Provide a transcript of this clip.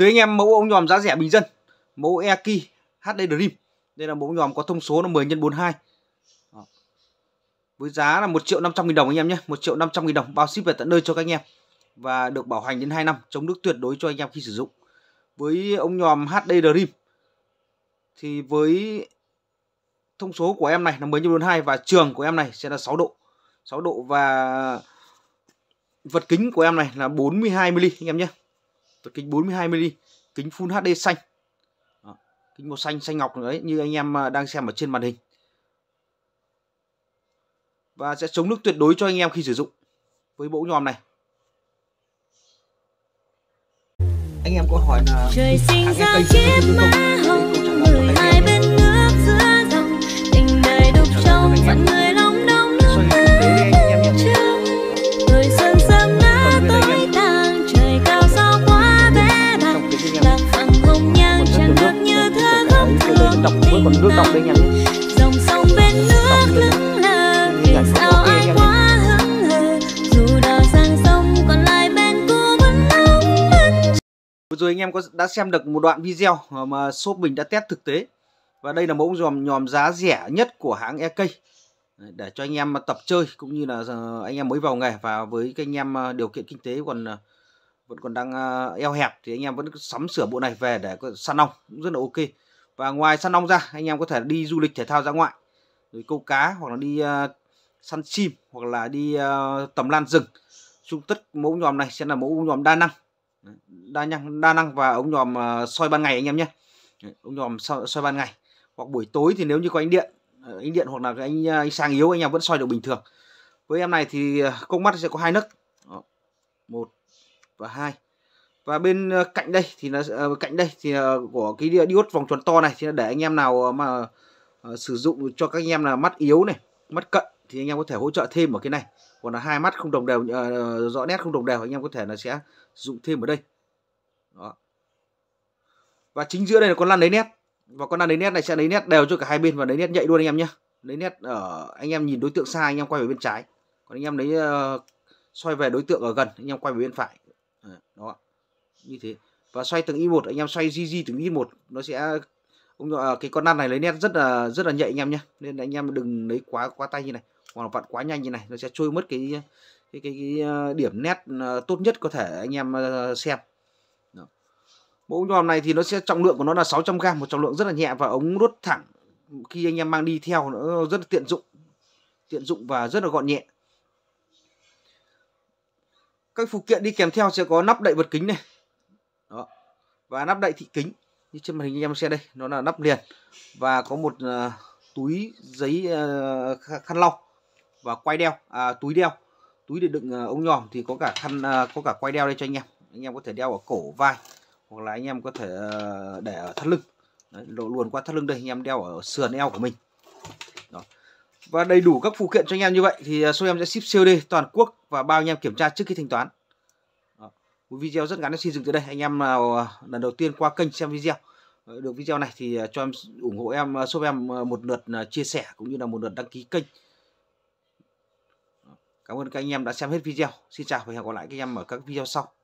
Tới anh em mẫu ống nhòm giá rẻ bình dân, mẫu Eki HD Dream. Đây là mẫu nhòm có thông số là 10 x 42. Với giá là 1 triệu 500 nghìn đồng anh em nhé 1 triệu 500 nghìn đồng bao ship về tận nơi cho các anh em Và được bảo hành đến 2 năm Chống nước tuyệt đối cho anh em khi sử dụng Với ống nhòm HD Dream Thì với Thông số của em này là 10 x 42 Và trường của em này sẽ là 6 độ 6 độ và Vật kính của em này là 42mm anh em nhé Vật kính 42 mm, kính Full HD xanh. Đó. Kính màu xanh xanh ngọc đấy như anh em à, đang xem ở trên màn hình. Và sẽ chống nước tuyệt đối cho anh em khi sử dụng với mẫu nhòm này. Anh em có hỏi là Trời sinh ra chiếc má hồng người ai bên nước giữa dòng tình đời đục trong phận người đọc cuối còn nước đọc đây nha dòng sông bên ừ, nước lưng lờ ừ, vì sao ai quá hững hờ dù đò sang sông còn lại bên cô vẫn nóng vừa rồi anh em có đã xem được một đoạn video ờ, mà shop mình đã test thực tế và đây là mẫu nhòm nhòm giá rẻ nhất của hãng EK để cho anh em tập chơi cũng như là ờ, anh em mới vào nghề và với cái anh em ờ, điều kiện kinh tế còn vẫn còn đang eo hẹp thì anh em vẫn sắm sửa bộ này về để săn ong cũng rất là ok và ngoài săn ong ra anh em có thể đi du lịch thể thao ra ngoại rồi câu cá hoặc là đi uh, săn chim hoặc là đi uh, tầm lan rừng Chung tất mẫu nhòm này sẽ là mẫu nhòm đa năng đa năng đa năng và ống nhòm uh, soi ban ngày anh em nhé ống nhòm soi, soi ban ngày hoặc buổi tối thì nếu như có anh điện anh điện hoặc là anh ánh sáng yếu anh em vẫn soi được bình thường với em này thì công mắt sẽ có hai nấc một và hai và bên ờ, cạnh đây thì là ờ, cạnh đây thì ờ, của cái diode vòng tròn to này thì để anh em nào mà sử dụng cho các anh em là mắt yếu này mắt cận thì anh em có thể hỗ trợ thêm ở cái này còn là hai mắt không đồng đều rõ nét không đồng đều anh em có thể là sẽ dụng thêm ở đây đó và chính giữa đây là con lăn lấy nét và con lăn lấy nét này sẽ lấy nét đều cho cả hai bên và lấy nét nhạy luôn anh em nhé lấy nét ở anh em nhìn đối tượng xa anh em quay về bên trái còn anh em lấy uh, xoay về đối tượng ở gần anh em quay về bên phải đó như thế và xoay từng y một anh em xoay di di từng y một nó sẽ ông à, cái con nan này lấy nét rất là rất là nhạy anh em nhé nên anh em đừng lấy quá quá tay như này hoặc là vặn quá nhanh như này nó sẽ trôi mất cái cái cái, cái à, điểm nét à, tốt nhất có thể anh em à, xem Đó. mẫu nhòm này thì nó sẽ trọng lượng của nó là 600 g một trọng lượng rất là nhẹ và ống đốt thẳng khi anh em mang đi theo nó rất là tiện dụng tiện dụng và rất là gọn nhẹ các phụ kiện đi kèm theo sẽ có nắp đậy vật kính này đó và nắp đậy thị kính như trên màn hình anh em xem đây nó là nắp liền và có một uh, túi giấy uh, khăn lau và quay đeo à, túi đeo túi để đựng uh, ống nhòm thì có cả khăn uh, có cả quay đeo đây cho anh em anh em có thể đeo ở cổ vai hoặc là anh em có thể uh, để ở thắt lưng Đấy, lộ luồn qua thắt lưng đây anh em đeo ở sườn eo của mình Đó. và đầy đủ các phụ kiện cho anh em như vậy thì số em sẽ ship COD toàn quốc và bao anh em kiểm tra trước khi thanh toán một video rất ngắn xin dừng từ đây anh em nào à, lần đầu tiên qua kênh xem video ờ, được video này thì à, cho em ủng hộ em à, giúp em một lượt chia sẻ cũng như là một lượt đăng ký kênh cảm ơn các anh em đã xem hết video xin chào và hẹn gặp lại các anh em ở các video sau